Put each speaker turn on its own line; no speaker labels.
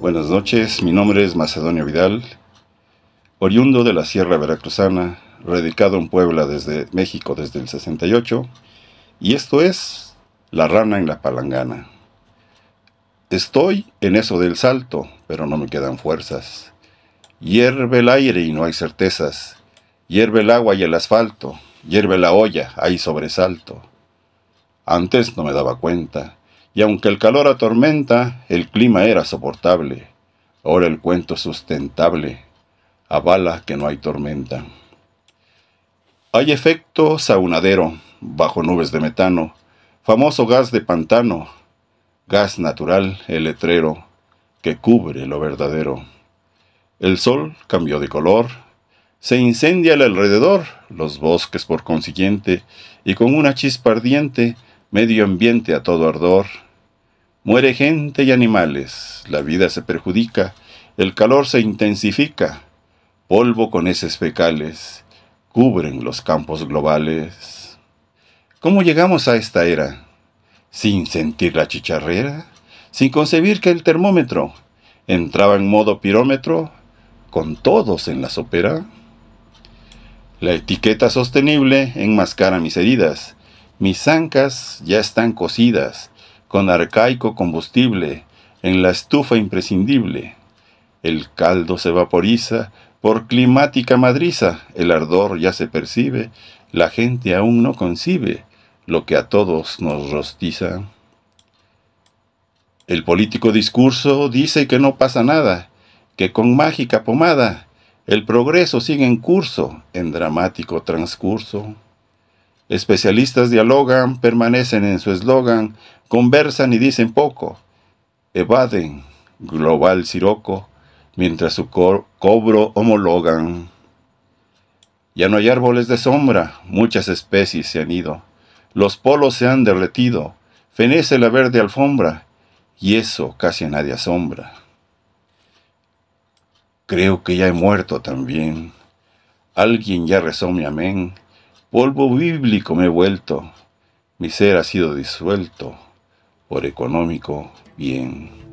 Buenas noches, mi nombre es Macedonio Vidal, oriundo de la Sierra Veracruzana, radicado en Puebla desde México desde el 68, y esto es La Rana en la Palangana. Estoy en eso del salto, pero no me quedan fuerzas. Hierve el aire y no hay certezas. Hierve el agua y el asfalto. Hierve la olla, hay sobresalto. Antes no me daba cuenta y aunque el calor atormenta, el clima era soportable. Ahora el cuento sustentable avala que no hay tormenta. Hay efecto saunadero bajo nubes de metano, famoso gas de pantano, gas natural, el letrero que cubre lo verdadero. El sol cambió de color, se incendia al alrededor, los bosques por consiguiente, y con una chispa ardiente, medio ambiente a todo ardor, Muere gente y animales, la vida se perjudica, el calor se intensifica, polvo con heces fecales, cubren los campos globales. ¿Cómo llegamos a esta era? ¿Sin sentir la chicharrera? ¿Sin concebir que el termómetro entraba en modo pirómetro con todos en la sopera? La etiqueta sostenible enmascara mis heridas. Mis zancas ya están cocidas con arcaico combustible, en la estufa imprescindible. El caldo se vaporiza por climática madriza, el ardor ya se percibe, la gente aún no concibe lo que a todos nos rostiza. El político discurso dice que no pasa nada, que con mágica pomada el progreso sigue en curso, en dramático transcurso. Especialistas dialogan, permanecen en su eslogan, conversan y dicen poco. Evaden, global siroco, mientras su cobro homologan. Ya no hay árboles de sombra, muchas especies se han ido. Los polos se han derretido, fenece la verde alfombra, y eso casi a nadie asombra. Creo que ya he muerto también. Alguien ya rezó mi amén. Polvo bíblico me he vuelto, mi ser ha sido disuelto por económico bien.